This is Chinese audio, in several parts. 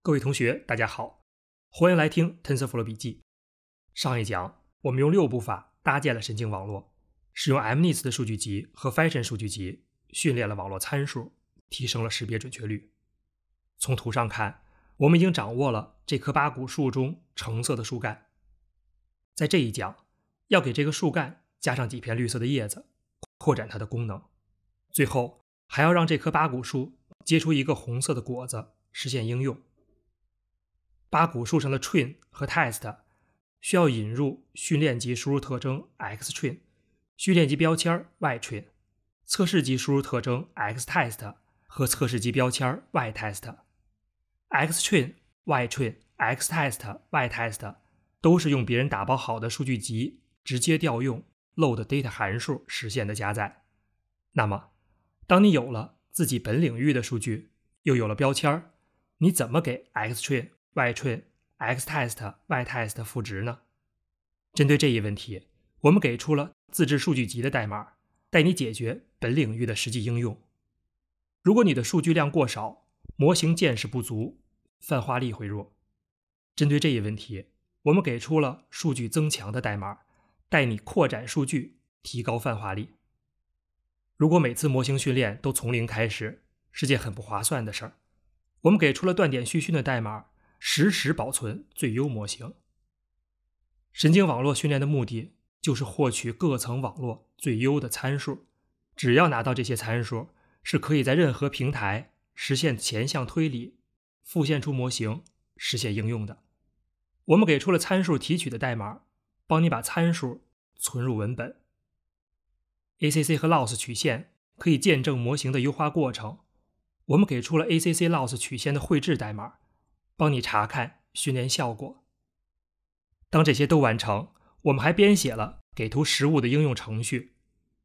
各位同学，大家好，欢迎来听 TensorFlow 笔记。上一讲，我们用六步法搭建了神经网络，使用 MNIST 的数据集和 Fashion 数据集训练了网络参数，提升了识别准确率。从图上看，我们已经掌握了这棵八股树中橙色的树干。在这一讲，要给这个树干加上几片绿色的叶子，扩展它的功能。最后，还要让这棵八股树结出一个红色的果子，实现应用。八股树上的 train 和 test 需要引入训练集输入特征 x_train、训练集标签 y_train、测试集输入特征 x_test 和测试集标签 y_test。x_train、y_train、x_test、y_test 都是用别人打包好的数据集直接调用 load_data 函数实现的加载。那么，当你有了自己本领域的数据，又有了标签，你怎么给 x_train？ytrain、xtest、ytest 赋负值呢？针对这一问题，我们给出了自制数据集的代码，带你解决本领域的实际应用。如果你的数据量过少，模型见识不足，泛化力会弱。针对这一问题，我们给出了数据增强的代码，带你扩展数据，提高泛化力。如果每次模型训练都从零开始，是件很不划算的事儿。我们给出了断点续训的代码。实时保存最优模型。神经网络训练的目的就是获取各层网络最优的参数。只要拿到这些参数，是可以在任何平台实现前向推理、复现出模型、实现应用的。我们给出了参数提取的代码，帮你把参数存入文本。A C C 和 Loss 曲线可以见证模型的优化过程。我们给出了 A C C Loss 曲线的绘制代码。帮你查看训练效果。当这些都完成，我们还编写了给图实物的应用程序。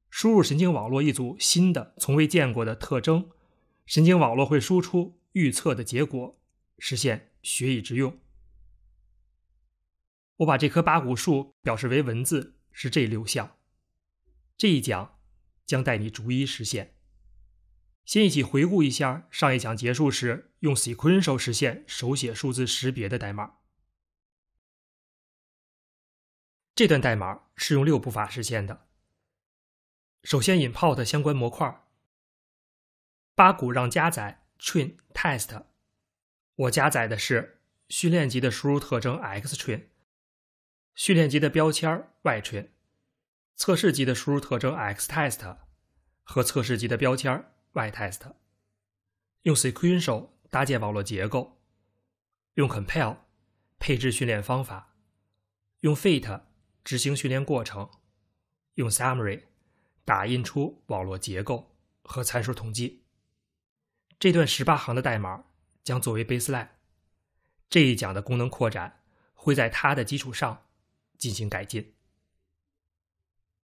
输入神经网络一组新的、从未见过的特征，神经网络会输出预测的结果，实现学以致用。我把这棵八股树表示为文字是这六项。这一讲将带你逐一实现。先一起回顾一下上一讲结束时用 s e q u e n t i a l 实现手写数字识别的代码。这段代码是用六步法实现的。首先，import 相关模块。八股让加载 train、test。我加载的是训练集的输入特征 x_train，训练集的标签 y_train，测试集的输入特征 x_test 和测试集的标签。Ytest 用 sequential 搭建网络结构，用 compile 配置训练方法，用 fit 执行训练过程，用 summary 打印出网络结构和参数统计。这段十八行的代码将作为 baseline，这一讲的功能扩展会在它的基础上进行改进。